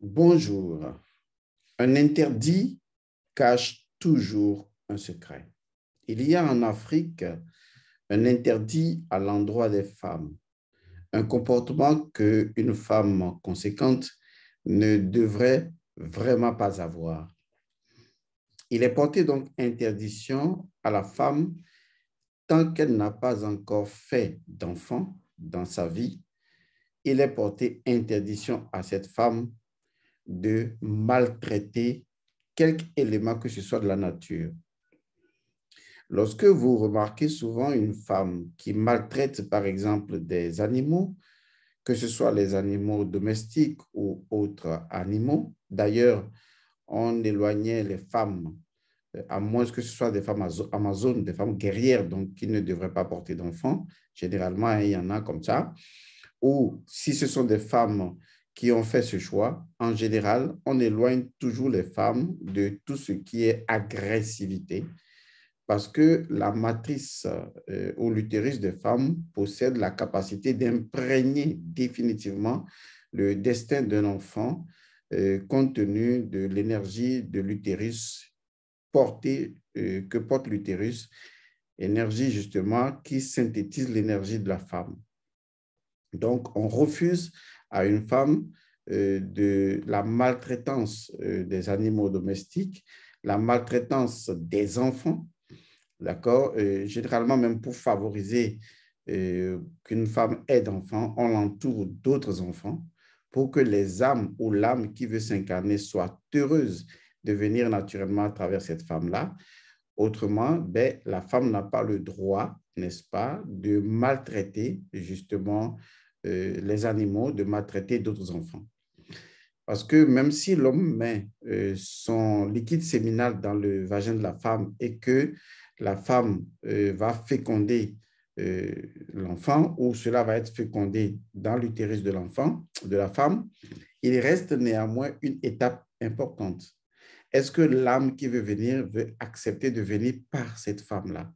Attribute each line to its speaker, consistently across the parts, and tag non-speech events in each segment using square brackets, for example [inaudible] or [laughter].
Speaker 1: Bonjour. Un interdit cache toujours un secret. Il y a en Afrique un interdit à l'endroit des femmes, un comportement que une femme conséquente ne devrait vraiment pas avoir. Il est porté donc interdiction à la femme tant qu'elle n'a pas encore fait d'enfant dans sa vie. Il est porté interdiction à cette femme de maltraiter quelque élément que ce soit de la nature. Lorsque vous remarquez souvent une femme qui maltraite, par exemple, des animaux, que ce soit les animaux domestiques ou autres animaux, d'ailleurs, on éloignait les femmes, euh, à moins que ce soit des femmes amazones, des femmes guerrières, donc qui ne devraient pas porter d'enfants. Généralement, hein, il y en a comme ça. Ou si ce sont des femmes qui ont fait ce choix, en général, on éloigne toujours les femmes de tout ce qui est agressivité, parce que la matrice euh, ou l'utérus des femmes possède la capacité d'imprégner définitivement le destin d'un enfant euh, compte tenu de l'énergie de l'utérus portée euh, que porte l'utérus, énergie justement qui synthétise l'énergie de la femme. Donc, on refuse à une femme euh, de la maltraitance euh, des animaux domestiques, la maltraitance des enfants, d'accord euh, Généralement, même pour favoriser qu'une femme ait d'enfants, on l'entoure d'autres enfants pour que les âmes ou l'âme qui veut s'incarner soit heureuse de venir naturellement à travers cette femme-là. Autrement, ben, la femme n'a pas le droit, n'est-ce pas, de maltraiter justement euh, les animaux, de maltraiter d'autres enfants. Parce que même si l'homme met euh, son liquide séminal dans le vagin de la femme et que la femme euh, va féconder l'enfant ou cela va être fécondé dans l'utérus de l'enfant, de la femme, il reste néanmoins une étape importante. Est-ce que l'âme qui veut venir veut accepter de venir par cette femme-là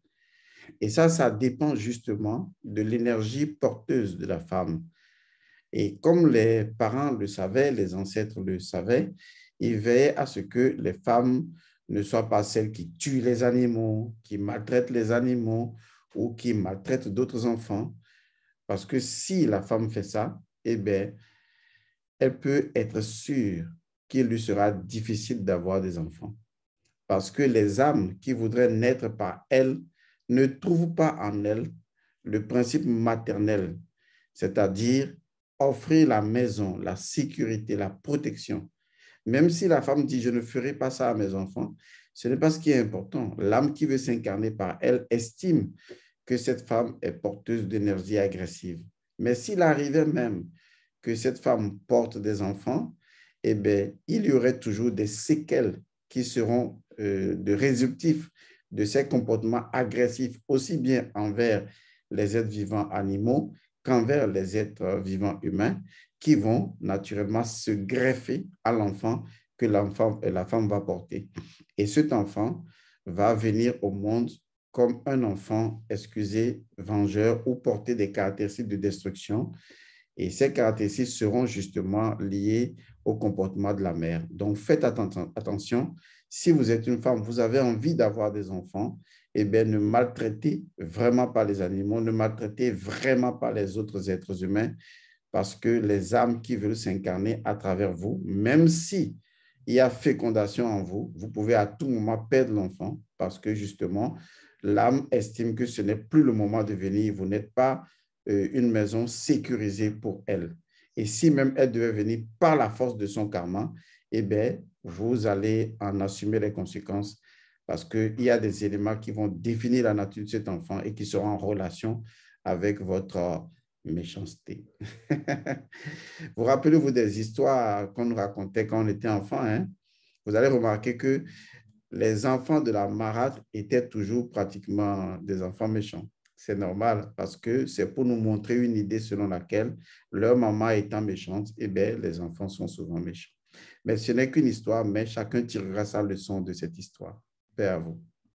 Speaker 1: et ça, ça dépend justement de l'énergie porteuse de la femme. Et comme les parents le savaient, les ancêtres le savaient, ils veillaient à ce que les femmes ne soient pas celles qui tuent les animaux, qui maltraitent les animaux ou qui maltraitent d'autres enfants. Parce que si la femme fait ça, eh bien, elle peut être sûre qu'il lui sera difficile d'avoir des enfants. Parce que les âmes qui voudraient naître par elle ne trouve pas en elle le principe maternel, c'est-à-dire offrir la maison, la sécurité, la protection. Même si la femme dit je ne ferai pas ça à mes enfants, ce n'est pas ce qui est important. L'âme qui veut s'incarner par elle estime que cette femme est porteuse d'énergie agressive. Mais s'il arrivait même que cette femme porte des enfants, eh bien, il y aurait toujours des séquelles qui seront euh, de résultifs de ces comportements agressifs aussi bien envers les êtres vivants animaux qu'envers les êtres vivants humains qui vont naturellement se greffer à l'enfant que l'enfant euh, la femme va porter. Et cet enfant va venir au monde comme un enfant, excusez, vengeur ou porté des caractéristiques de destruction et ces caractéristiques seront justement liées au comportement de la mère. Donc faites attention. Si vous êtes une femme, vous avez envie d'avoir des enfants, eh bien, ne maltraitez vraiment pas les animaux, ne maltraitez vraiment pas les autres êtres humains, parce que les âmes qui veulent s'incarner à travers vous, même si il y a fécondation en vous, vous pouvez à tout moment perdre l'enfant, parce que justement, l'âme estime que ce n'est plus le moment de venir, vous n'êtes pas euh, une maison sécurisée pour elle. Et si même elle devait venir par la force de son karma, eh bien, vous allez en assumer les conséquences parce qu'il y a des éléments qui vont définir la nature de cet enfant et qui seront en relation avec votre euh, méchanceté. [laughs] vous rappelez-vous des histoires qu'on nous racontait quand on était enfant. Hein? Vous allez remarquer que les enfants de la Marat étaient toujours pratiquement des enfants méchants c'est normal parce que c'est pour nous montrer une idée selon laquelle leur maman étant méchante, eh ben, les enfants sont souvent méchants. Mais ce n'est qu'une histoire, mais chacun tirera sa leçon de cette histoire. Paix à vous.